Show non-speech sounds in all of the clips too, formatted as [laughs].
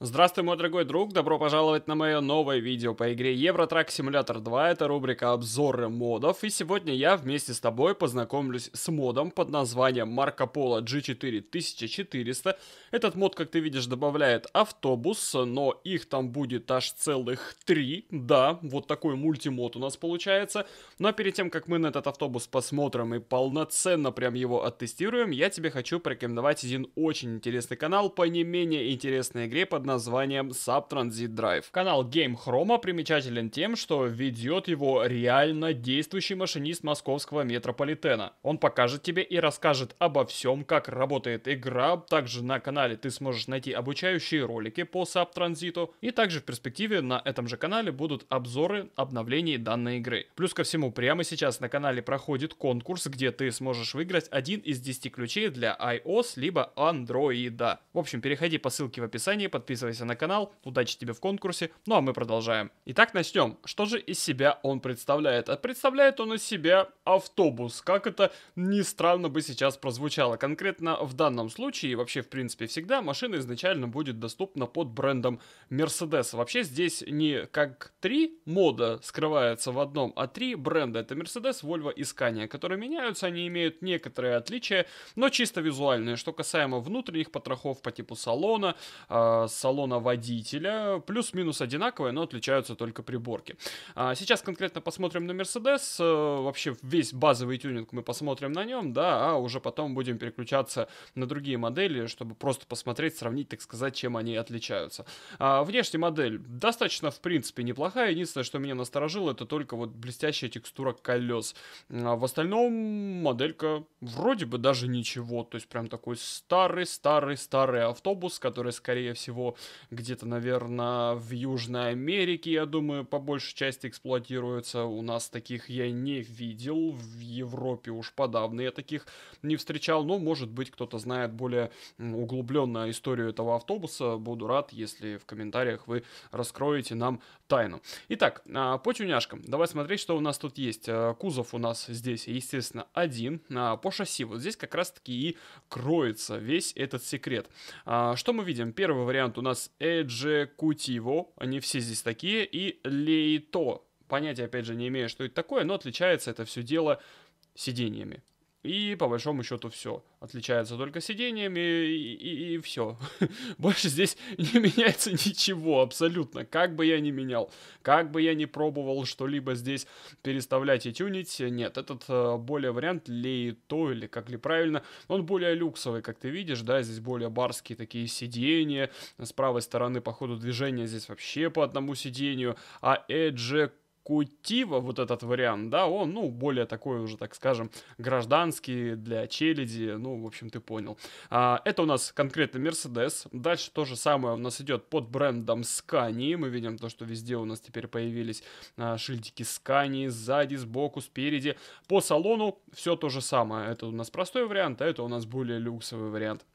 Здравствуй, мой дорогой друг, добро пожаловать на мое новое видео по игре Евротрак Симулятор 2, это рубрика обзоры модов, и сегодня я вместе с тобой познакомлюсь с модом под названием Marco Polo G4 1400. Этот мод, как ты видишь, добавляет автобус, но их там будет аж целых три, да, вот такой мультимод у нас получается. Но ну, а перед тем, как мы на этот автобус посмотрим и полноценно прям его оттестируем, я тебе хочу порекомендовать один очень интересный канал по не менее интересной игре под названием Subtransit Drive. Канал Game Chroma примечателен тем, что ведет его реально действующий машинист московского метрополитена. Он покажет тебе и расскажет обо всем, как работает игра. Также на канале ты сможешь найти обучающие ролики по саб-транзиту. И также в перспективе на этом же канале будут обзоры обновлений данной игры. Плюс ко всему, прямо сейчас на канале проходит конкурс, где ты сможешь выиграть один из 10 ключей для iOS либо Android. В общем, переходи по ссылке в описании, подписывайся подписывайся на канал, удачи тебе в конкурсе, ну а мы продолжаем. Итак, начнем. Что же из себя он представляет? А представляет он из себя автобус, как это ни странно бы сейчас прозвучало. Конкретно в данном случае и вообще в принципе всегда машина изначально будет доступна под брендом Mercedes. Вообще здесь не как три мода скрывается в одном, а три бренда. Это Mercedes, Volvo и Scania, которые меняются, они имеют некоторые отличия, но чисто визуальные. Что касаемо внутренних потрохов по типу салона, э, салона салона водителя. Плюс-минус одинаковые, но отличаются только приборки. А сейчас конкретно посмотрим на Mercedes. Э, вообще весь базовый тюнинг мы посмотрим на нем, да, а уже потом будем переключаться на другие модели, чтобы просто посмотреть, сравнить, так сказать, чем они отличаются. А, внешне модель достаточно, в принципе, неплохая. Единственное, что меня насторожило, это только вот блестящая текстура колес. А в остальном моделька вроде бы даже ничего. То есть прям такой старый-старый-старый автобус, который, скорее всего, где-то, наверное, в Южной Америке, я думаю, по большей части эксплуатируется. У нас таких я не видел, в Европе уж подавно я таких не встречал, но, может быть, кто-то знает более углубленно историю этого автобуса. Буду рад, если в комментариях вы раскроете нам тайну. Итак, а, по тюняшкам. Давай смотреть, что у нас тут есть. А, кузов у нас здесь, естественно, один. А, по шасси вот здесь как раз-таки и кроется весь этот секрет. Что мы видим? Первый вариант у нас нас Эдже, Кутиво, они все здесь такие, и Лейто. Понятия, опять же, не имею, что это такое, но отличается это все дело сидениями. И по большому счету все. Отличается только сиденьями и, и, и все. [laughs] Больше здесь [laughs] не меняется ничего абсолютно. Как бы я ни менял, как бы я ни пробовал что-либо здесь переставлять и тюнить, нет, этот э, более вариант Лейто или как ли правильно, он более люксовый, как ты видишь, да, здесь более барские такие сиденья, с правой стороны по ходу движения здесь вообще по одному сиденью, а Edge Кутива, вот этот вариант, да, он, ну, более такой уже, так скажем, гражданский для челяди, ну, в общем, ты понял. А, это у нас конкретно Mercedes. Дальше то же самое у нас идет под брендом Scani. Мы видим то, что везде у нас теперь появились а, шильдики Scani, сзади, сбоку, спереди. По салону все то же самое. Это у нас простой вариант, а это у нас более люксовый вариант.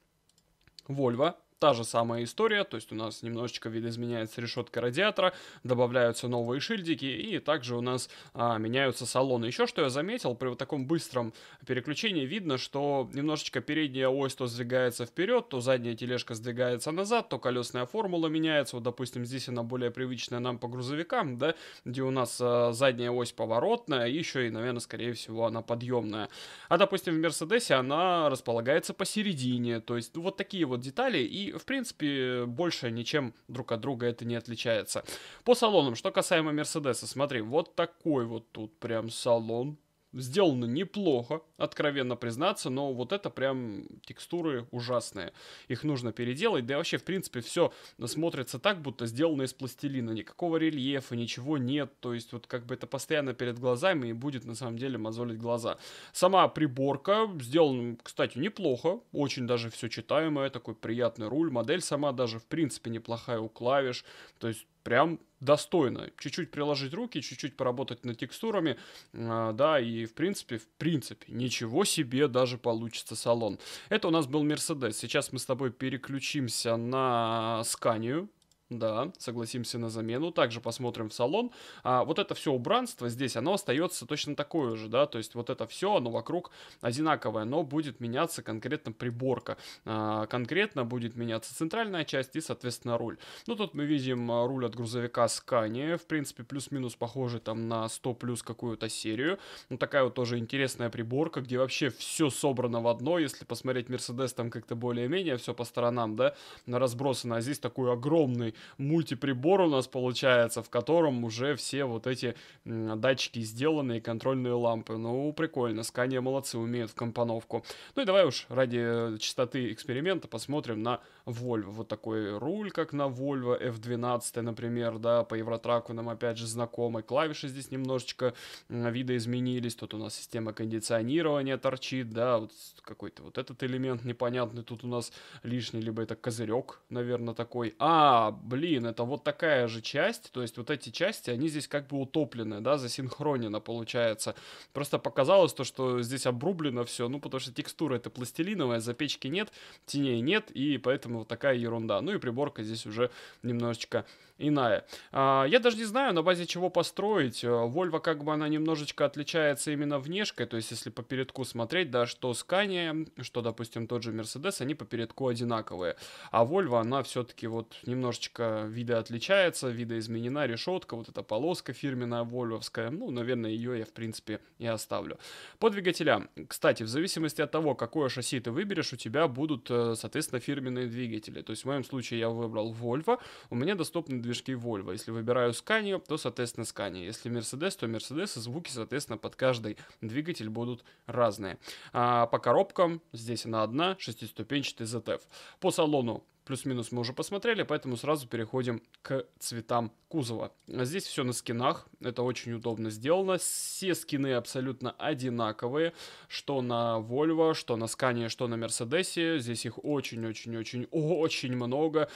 Volvo та же самая история, то есть у нас немножечко видоизменяется решетка радиатора, добавляются новые шильдики, и также у нас а, меняются салоны. Еще что я заметил, при вот таком быстром переключении видно, что немножечко передняя ось то сдвигается вперед, то задняя тележка сдвигается назад, то колесная формула меняется, вот допустим здесь она более привычная нам по грузовикам, да, где у нас а, задняя ось поворотная, еще и, наверное, скорее всего она подъемная. А допустим в Мерседесе она располагается посередине, то есть ну, вот такие вот детали, и в принципе, больше ничем друг от друга это не отличается. По салонам, что касаемо Мерседеса, смотри, вот такой вот тут прям салон сделано неплохо, откровенно признаться, но вот это прям текстуры ужасные. Их нужно переделать, да и вообще, в принципе, все смотрится так, будто сделано из пластилина. Никакого рельефа, ничего нет, то есть вот как бы это постоянно перед глазами и будет на самом деле мозолить глаза. Сама приборка сделана, кстати, неплохо, очень даже все читаемое, такой приятный руль, модель сама даже в принципе неплохая у клавиш, то есть прям достойно. Чуть-чуть приложить руки, чуть-чуть поработать над текстурами, а, да, и в принципе, в принципе, ничего себе даже получится салон. Это у нас был Мерседес. Сейчас мы с тобой переключимся на Сканию, да, согласимся на замену. Также посмотрим в салон. А, вот это все убранство здесь, оно остается точно такое же, да, то есть вот это все, оно вокруг одинаковое, но будет меняться конкретно приборка. А, конкретно будет меняться центральная часть и, соответственно, руль. Ну, тут мы видим а, руль от грузовика Scania, в принципе, плюс-минус похоже там на 100 плюс какую-то серию. Ну, такая вот тоже интересная приборка, где вообще все собрано в одно, если посмотреть Mercedes там как-то более-менее все по сторонам, да, разбросано, а здесь такой огромный мультиприбор у нас получается, в котором уже все вот эти датчики сделаны и контрольные лампы. Ну, прикольно, скания молодцы, умеют в компоновку. Ну и давай уж ради э, чистоты эксперимента посмотрим на Volvo. Вот такой руль, как на Volvo F12, например, да, по Евротраку нам опять же знакомы. Клавиши здесь немножечко видоизменились. Тут у нас система кондиционирования торчит, да, вот какой-то вот этот элемент непонятный тут у нас лишний, либо это козырек, наверное, такой. А, блин, это вот такая же часть, то есть вот эти части, они здесь как бы утоплены, да, засинхронено получается. Просто показалось то, что здесь обрублено все, ну, потому что текстура это пластилиновая, запечки нет, теней нет, и поэтому вот такая ерунда. Ну и приборка здесь уже немножечко иная. А, я даже не знаю, на базе чего построить. Э, Volvo как бы она немножечко отличается именно внешкой, то есть если по передку смотреть, да, что Scania, что, допустим, тот же Mercedes, они по передку одинаковые. А Volvo, она все-таки вот немножечко немножечко вида отличается, вида изменена, решетка, вот эта полоска фирменная вольвовская, ну, наверное, ее я, в принципе, и оставлю. По двигателям, кстати, в зависимости от того, какое шасси ты выберешь, у тебя будут, э, соответственно, фирменные двигатели. То есть в моем случае я выбрал Volvo, у меня доступны движки Volvo. Если выбираю Scania, то, соответственно, Scania. Если Mercedes, то Mercedes, и звуки, соответственно, под каждый двигатель будут разные. А по коробкам здесь она одна, шестиступенчатый ZF. По салону плюс-минус мы уже посмотрели, поэтому сразу переходим к цветам кузова. Здесь все на скинах, это очень удобно сделано. Все скины абсолютно одинаковые, что на Volvo, что на Scania, что на Mercedes. Здесь их очень-очень-очень-очень много,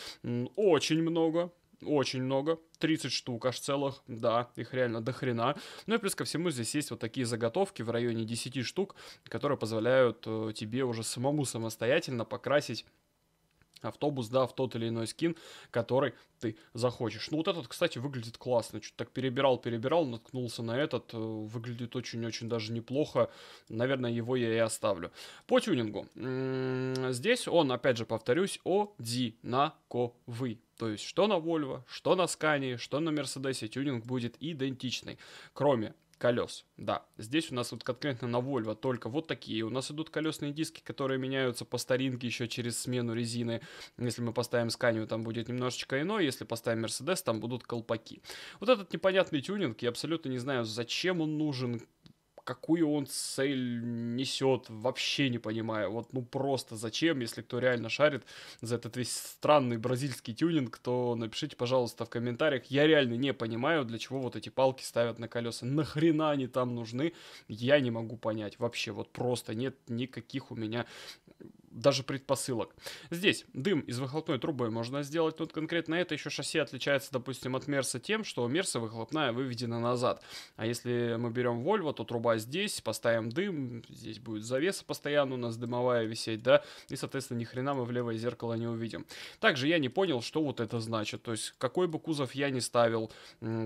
очень много, очень много. 30 штук аж целых, да, их реально до хрена. Ну и плюс ко всему здесь есть вот такие заготовки в районе 10 штук, которые позволяют э, тебе уже самому самостоятельно покрасить автобус, да, в тот или иной скин, который ты захочешь. Ну, вот этот, кстати, выглядит классно. Что-то так перебирал-перебирал, наткнулся на этот. Э, выглядит очень-очень даже неплохо. Наверное, его я и оставлю. По тюнингу. Здесь он, опять же, повторюсь, одинаковый. То есть, что на Volvo, что на Scania, что на Mercedes, тюнинг будет идентичный. Кроме колес. Да, здесь у нас вот конкретно на Volvo только вот такие. У нас идут колесные диски, которые меняются по старинке еще через смену резины. Если мы поставим Scania, там будет немножечко иное. Если поставим Mercedes, там будут колпаки. Вот этот непонятный тюнинг, я абсолютно не знаю, зачем он нужен, какую он цель несет, вообще не понимаю. Вот, ну просто зачем, если кто реально шарит за этот весь странный бразильский тюнинг, то напишите, пожалуйста, в комментариях. Я реально не понимаю, для чего вот эти палки ставят на колеса. Нахрена они там нужны? Я не могу понять вообще. Вот просто нет никаких у меня даже предпосылок. Здесь дым из выхлопной трубы можно сделать, но вот конкретно это еще шасси отличается, допустим, от Мерса тем, что Мерса выхлопная выведена назад. А если мы берем Volvo, то труба здесь, поставим дым, здесь будет завеса постоянно у нас дымовая висеть, да, и, соответственно, ни хрена мы в левое зеркало не увидим. Также я не понял, что вот это значит, то есть какой бы кузов я не ставил,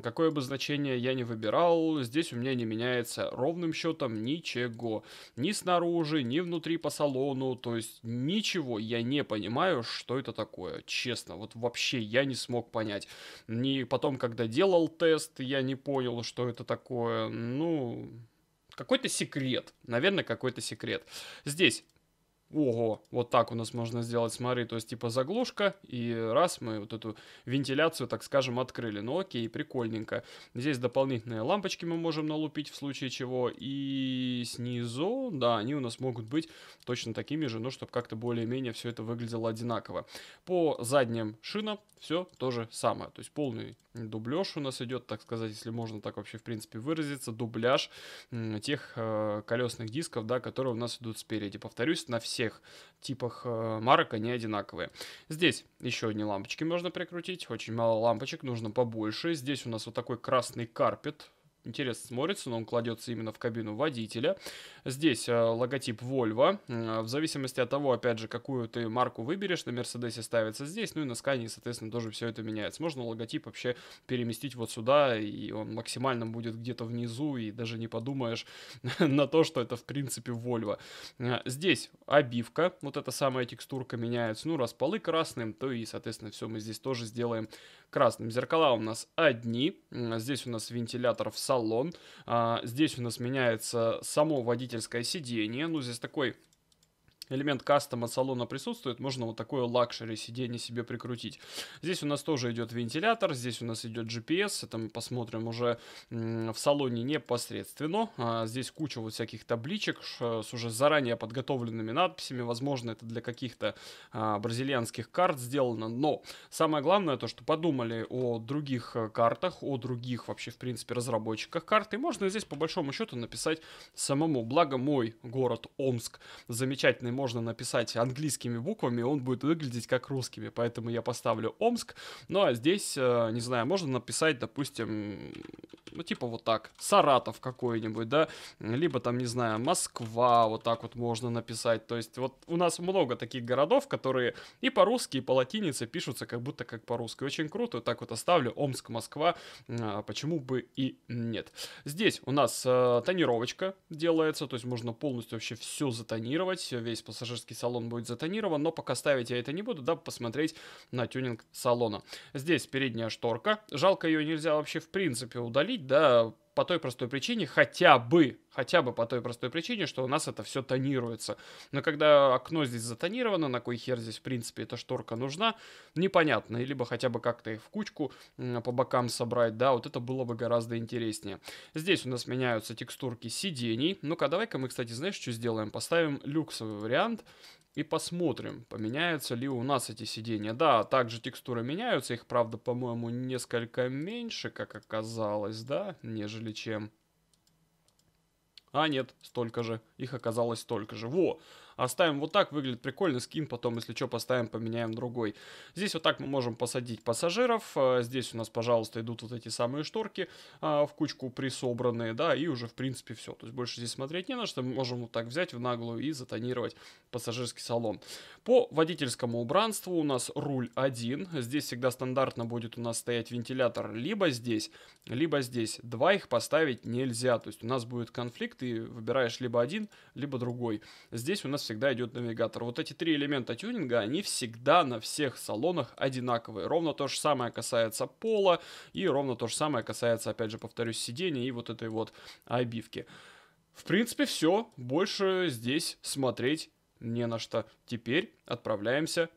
какое бы значение я не выбирал, здесь у меня не меняется ровным счетом ничего. Ни снаружи, ни внутри по салону, то есть ничего я не понимаю, что это такое, честно. Вот вообще я не смог понять. И потом, когда делал тест, я не понял, что это такое. Ну, какой-то секрет. Наверное, какой-то секрет. Здесь ого, вот так у нас можно сделать, смотри, то есть типа заглушка, и раз мы вот эту вентиляцию, так скажем, открыли. Ну окей, прикольненько. Здесь дополнительные лампочки мы можем налупить в случае чего, и снизу, да, они у нас могут быть точно такими же, но чтобы как-то более-менее все это выглядело одинаково. По задним шинам все то же самое, то есть полный дубляж у нас идет, так сказать, если можно так вообще в принципе выразиться, дубляж тех э, колесных дисков, да, которые у нас идут спереди. Повторюсь, на все всех типах э, марок они одинаковые. Здесь еще одни лампочки можно прикрутить, очень мало лампочек, нужно побольше. Здесь у нас вот такой красный карпет, интересно смотрится, но он кладется именно в кабину водителя. Здесь э, логотип Volvo. Э, в зависимости от того, опять же, какую ты марку выберешь, на Мерседесе ставится здесь, ну и на Скане, соответственно, тоже все это меняется. Можно логотип вообще переместить вот сюда, и он максимально будет где-то внизу, и даже не подумаешь [laughs] на то, что это в принципе Volvo. Э, здесь обивка, вот эта самая текстурка меняется. Ну, раз полы красным, то и, соответственно, все мы здесь тоже сделаем красным. Зеркала у нас одни. Э, здесь у нас вентилятор в салон. А, здесь у нас меняется само водительское сиденье. Ну, здесь такой элемент кастома салона присутствует, можно вот такое лакшери сиденье себе прикрутить. Здесь у нас тоже идет вентилятор, здесь у нас идет GPS, это мы посмотрим уже в салоне непосредственно. А, здесь куча вот всяких табличек с уже заранее подготовленными надписями, возможно, это для каких-то а, бразильянских карт сделано, но самое главное то, что подумали о других э, картах, о других вообще, в принципе, разработчиках карты можно здесь по большому счету написать самому. Благо мой город Омск замечательный можно написать английскими буквами, он будет выглядеть как русскими, поэтому я поставлю Омск. Ну а здесь, э, не знаю, можно написать, допустим, ну типа вот так, Саратов какой-нибудь, да, либо там, не знаю, Москва, вот так вот можно написать. То есть вот у нас много таких городов, которые и по-русски, и по латинице пишутся как будто как по-русски. Очень круто, так вот оставлю Омск, Москва, э, почему бы и нет. Здесь у нас э, тонировочка делается, то есть можно полностью вообще все затонировать, весь пассажирский салон будет затонирован, но пока ставить я это не буду, да, посмотреть на тюнинг салона. Здесь передняя шторка, жалко ее нельзя вообще в принципе удалить, да, по той простой причине, хотя бы, хотя бы по той простой причине, что у нас это все тонируется. Но когда окно здесь затонировано, на кой хер здесь, в принципе, эта шторка нужна, непонятно. Либо хотя бы как-то их в кучку по бокам собрать, да, вот это было бы гораздо интереснее. Здесь у нас меняются текстурки сидений. Ну-ка, давай-ка мы, кстати, знаешь, что сделаем? Поставим люксовый вариант, и посмотрим, поменяются ли у нас эти сидения. Да, также текстуры меняются, их, правда, по-моему, несколько меньше, как оказалось, да, нежели чем... А, нет, столько же. Их оказалось столько же. Во! Оставим вот так, выглядит прикольно, скин потом, если что, поставим, поменяем другой. Здесь вот так мы можем посадить пассажиров, э, здесь у нас, пожалуйста, идут вот эти самые шторки э, в кучку присобранные, да, и уже, в принципе, все. То есть больше здесь смотреть не на что, мы можем вот так взять в наглую и затонировать пассажирский салон. По водительскому убранству у нас руль один, здесь всегда стандартно будет у нас стоять вентилятор либо здесь, либо здесь. Два их поставить нельзя, то есть у нас будет конфликт, и выбираешь либо один, либо другой. Здесь у нас нас всегда идет навигатор. Вот эти три элемента тюнинга, они всегда на всех салонах одинаковые. Ровно то же самое касается пола и ровно то же самое касается, опять же, повторюсь, сидения и вот этой вот обивки. В принципе, все. Больше здесь смотреть не на что. Теперь отправляемся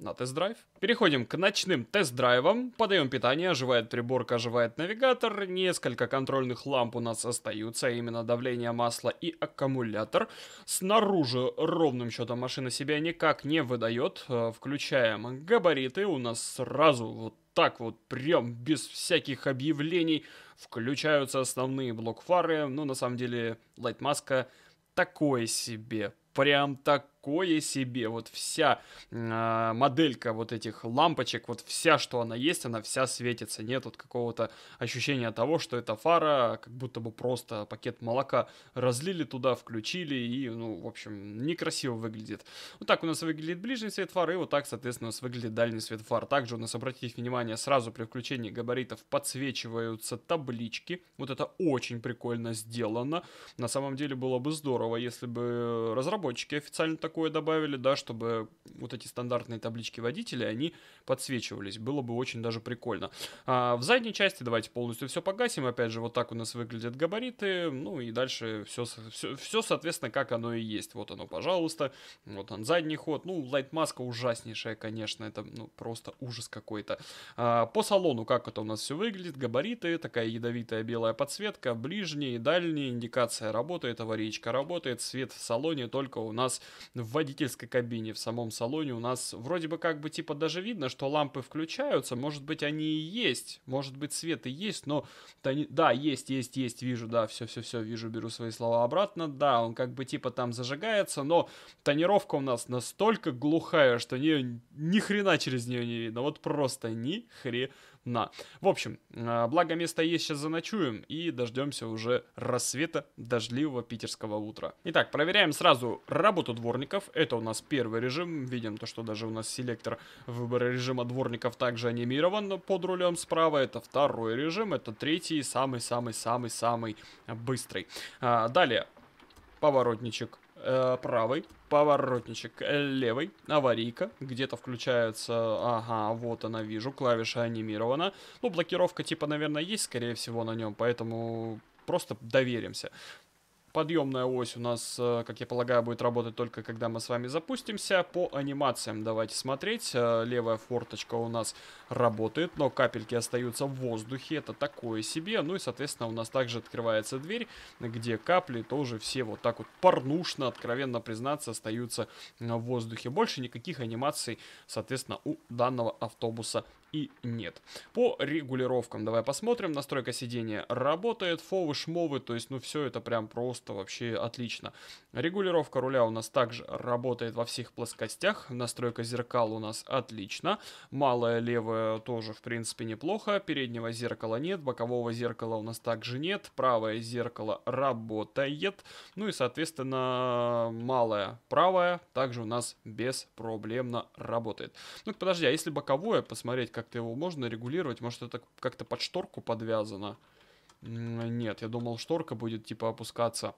на тест-драйв. Переходим к ночным тест-драйвам. Подаем питание, оживает приборка, оживает навигатор. Несколько контрольных ламп у нас остаются, а именно давление масла и аккумулятор. Снаружи ровным счетом машина себя никак не выдает. Э, включаем габариты, у нас сразу вот так вот, прям без всяких объявлений, включаются основные блок фары. Ну, на самом деле, лайтмаска такое себе. Прям так такое себе. Вот вся э, моделька вот этих лампочек, вот вся, что она есть, она вся светится. Нет вот какого-то ощущения того, что это фара, как будто бы просто пакет молока разлили туда, включили и, ну, в общем, некрасиво выглядит. Вот так у нас выглядит ближний свет фары, и вот так, соответственно, у нас выглядит дальний свет фар. Также у нас, обратите внимание, сразу при включении габаритов подсвечиваются таблички. Вот это очень прикольно сделано. На самом деле было бы здорово, если бы разработчики официально так такое добавили, да, чтобы вот эти стандартные таблички водителя, они подсвечивались. Было бы очень даже прикольно. А в задней части давайте полностью все погасим. Опять же, вот так у нас выглядят габариты. Ну и дальше все, все, все соответственно, как оно и есть. Вот оно, пожалуйста. Вот он, задний ход. Ну, лайтмаска ужаснейшая, конечно. Это ну, просто ужас какой-то. А, по салону, как это у нас все выглядит. Габариты, такая ядовитая белая подсветка, ближний, дальний, индикация работает, аварийка работает, свет в салоне только у нас в водительской кабине, в самом салоне у нас вроде бы как бы типа даже видно, что лампы включаются, может быть они и есть, может быть свет и есть, но да, не, да есть, есть, есть, вижу, да, все-все-все, вижу, беру свои слова обратно, да, он как бы типа там зажигается, но тонировка у нас настолько глухая, что нее ни хрена через нее не видно, вот просто ни хрена на. В общем, э, благо место есть, сейчас заночуем и дождемся уже рассвета дождливого питерского утра. Итак, проверяем сразу работу дворников. Это у нас первый режим. Видим то, что даже у нас селектор выбора режима дворников также анимирован под рулем справа. Это второй режим, это третий, самый-самый-самый-самый быстрый. А, далее, поворотничек Э, правый, поворотничек э, левый, аварийка, где-то включается, ага, вот она, вижу, клавиша анимирована. Ну, блокировка типа, наверное, есть, скорее всего, на нем, поэтому просто доверимся. Подъемная ось у нас, э, как я полагаю, будет работать только когда мы с вами запустимся. По анимациям давайте смотреть. Э, левая форточка у нас работает, но капельки остаются в воздухе. Это такое себе. Ну и, соответственно, у нас также открывается дверь, где капли тоже все вот так вот порнушно, откровенно признаться, остаются э, в воздухе. Больше никаких анимаций, соответственно, у данного автобуса и нет. По регулировкам давай посмотрим. Настройка сидения работает, фовы, шмовы, то есть ну все это прям просто вообще отлично. Регулировка руля у нас также работает во всех плоскостях. Настройка зеркал у нас отлично. Малое левое тоже, в принципе, неплохо. Переднего зеркала нет, бокового зеркала у нас также нет. Правое зеркало работает. Ну и, соответственно, малое правое также у нас беспроблемно работает. Ну, подожди, а если боковое, посмотреть, как-то его можно регулировать? Может, это как-то под шторку подвязано? Нет, я думал, шторка будет, типа, опускаться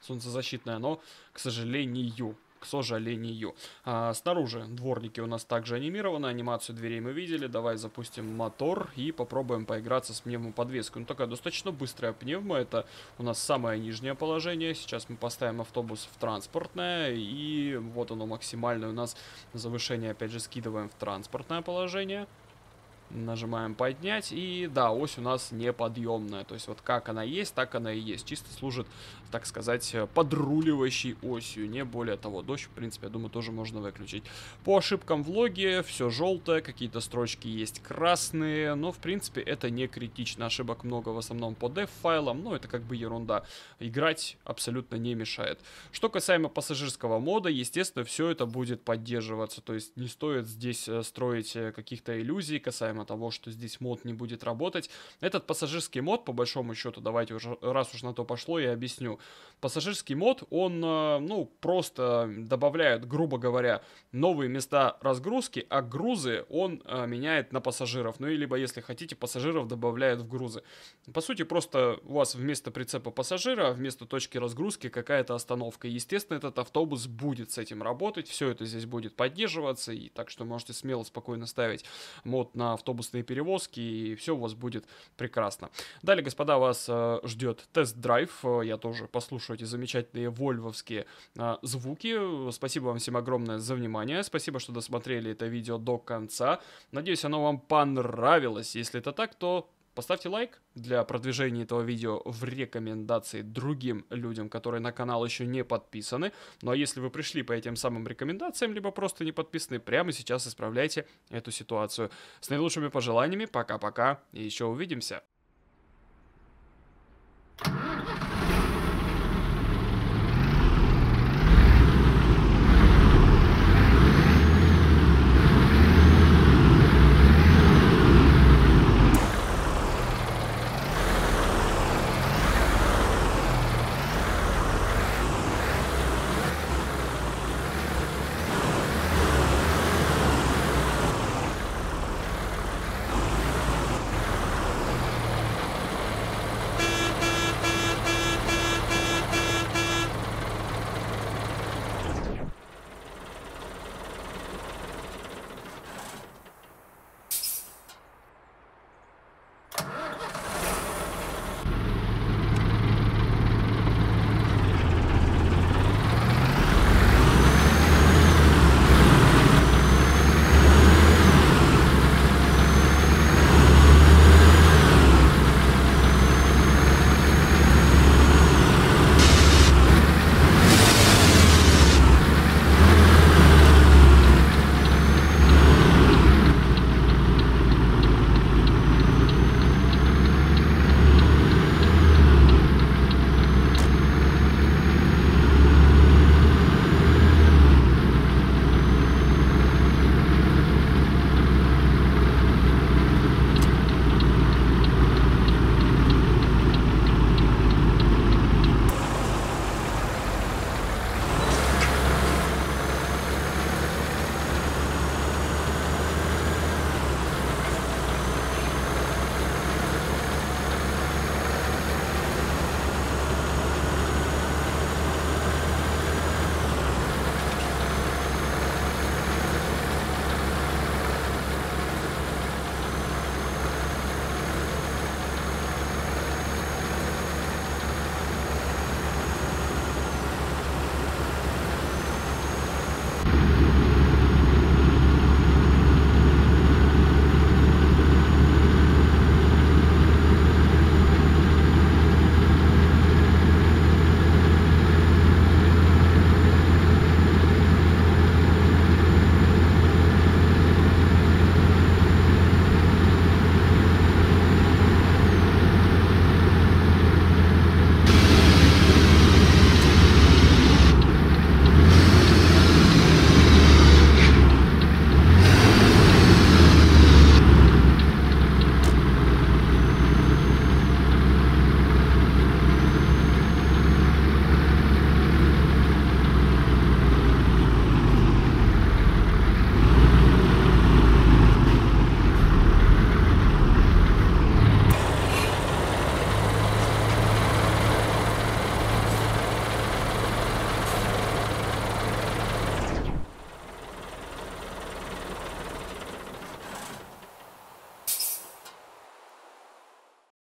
солнцезащитное, но, к сожалению, к сожалению. А, снаружи дворники у нас также анимированы, анимацию дверей мы видели. Давай запустим мотор и попробуем поиграться с пневмоподвеской. Ну, такая достаточно быстрая пневма, это у нас самое нижнее положение. Сейчас мы поставим автобус в транспортное, и вот оно максимальное у нас завышение, опять же, скидываем в транспортное положение. Нажимаем поднять, и да, ось у нас неподъемная. То есть вот как она есть, так она и есть. Чисто служит так сказать, э, подруливающей осью, не более того. Дождь, в принципе, я думаю, тоже можно выключить. По ошибкам в логе все желтое, какие-то строчки есть красные, но, в принципе, это не критично. Ошибок много в основном по dev-файлам, но это как бы ерунда. Играть абсолютно не мешает. Что касаемо пассажирского мода, естественно, все это будет поддерживаться, то есть не стоит здесь э, строить э, каких-то иллюзий касаемо того, что здесь мод не будет работать. Этот пассажирский мод, по большому счету, давайте уже, раз уж на то пошло, я объясню. Пассажирский мод, он, э, ну, просто добавляет, грубо говоря, новые места разгрузки, а грузы он э, меняет на пассажиров. Ну, и либо, если хотите, пассажиров добавляет в грузы. По сути, просто у вас вместо прицепа пассажира, вместо точки разгрузки какая-то остановка. Естественно, этот автобус будет с этим работать, все это здесь будет поддерживаться, и так что можете смело, спокойно ставить мод на автобусные перевозки, и все у вас будет прекрасно. Далее, господа, вас э, ждет тест-драйв, я тоже послушать замечательные вольвовские а, звуки. Спасибо вам всем огромное за внимание. Спасибо, что досмотрели это видео до конца. Надеюсь, оно вам понравилось. Если это так, то Поставьте лайк для продвижения этого видео в рекомендации другим людям, которые на канал еще не подписаны. Ну а если вы пришли по этим самым рекомендациям, либо просто не подписаны, прямо сейчас исправляйте эту ситуацию. С наилучшими пожеланиями, пока-пока и еще увидимся. you